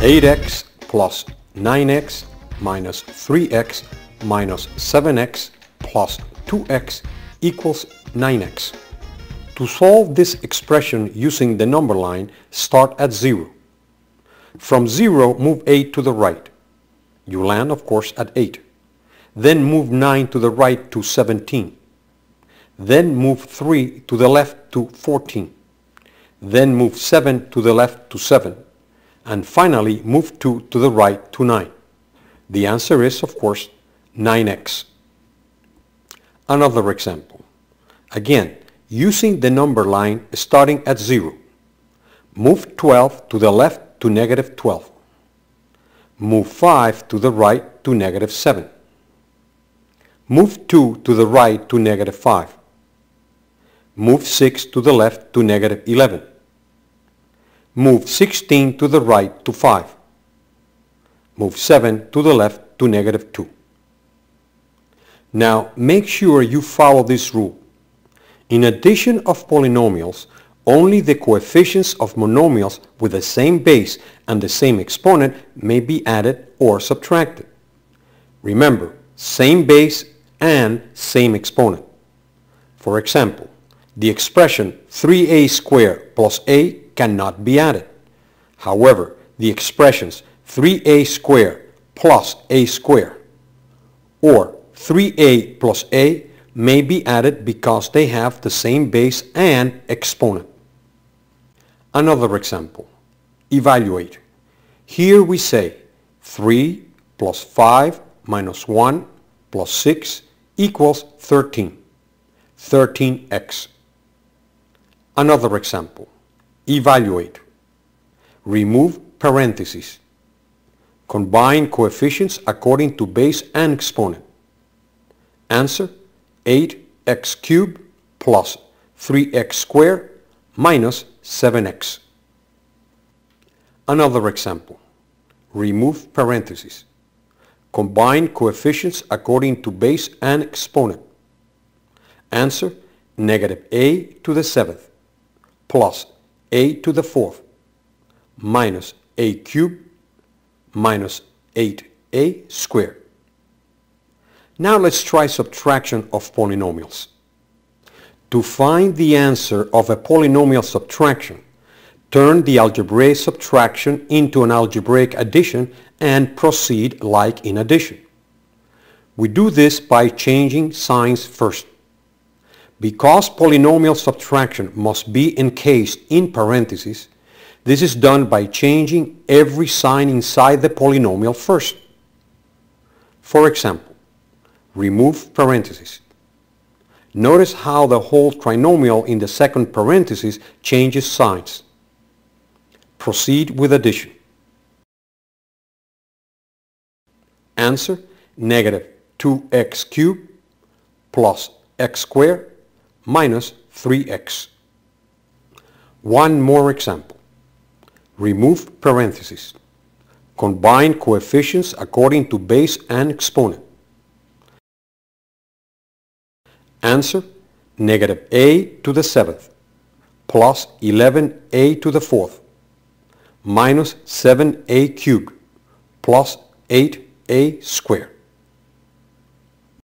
8x plus 9x minus 3x minus 7x plus 2x equals 9x. To solve this expression using the number line, start at 0. From 0, move 8 to the right. You land, of course, at 8. Then move 9 to the right to 17. Then move 3 to the left to 14. Then move 7 to the left to 7 and finally move 2 to the right to 9? The answer is, of course, 9x. Another example. Again, using the number line starting at 0. Move 12 to the left to negative 12. Move 5 to the right to negative 7. Move 2 to the right to negative 5. Move 6 to the left to negative 11. Move 16 to the right to 5. Move 7 to the left to negative 2. Now make sure you follow this rule. In addition of polynomials, only the coefficients of monomials with the same base and the same exponent may be added or subtracted. Remember, same base and same exponent. For example, the expression 3a squared plus a cannot be added. However, the expressions 3a squared plus a squared or 3a plus a may be added because they have the same base and exponent. Another example. Evaluate. Here we say 3 plus 5 minus 1 plus 6 equals 13. 13x. Another example evaluate, remove parentheses, combine coefficients according to base and exponent. Answer 8x cubed plus 3x squared minus 7x. Another example. Remove parentheses. Combine coefficients according to base and exponent. Answer negative a to the seventh plus a to the fourth minus a cubed minus 8a squared. Now let's try subtraction of polynomials. To find the answer of a polynomial subtraction, turn the algebraic subtraction into an algebraic addition and proceed like in addition. We do this by changing signs first. Because polynomial subtraction must be encased in parentheses, this is done by changing every sign inside the polynomial first. For example, remove parentheses. Notice how the whole trinomial in the second parenthesis changes signs. Proceed with addition. Answer negative 2x cubed plus x squared minus 3x. One more example. Remove parentheses. Combine coefficients according to base and exponent. Answer negative a to the seventh plus 11a to the fourth minus 7a cubed plus 8a squared.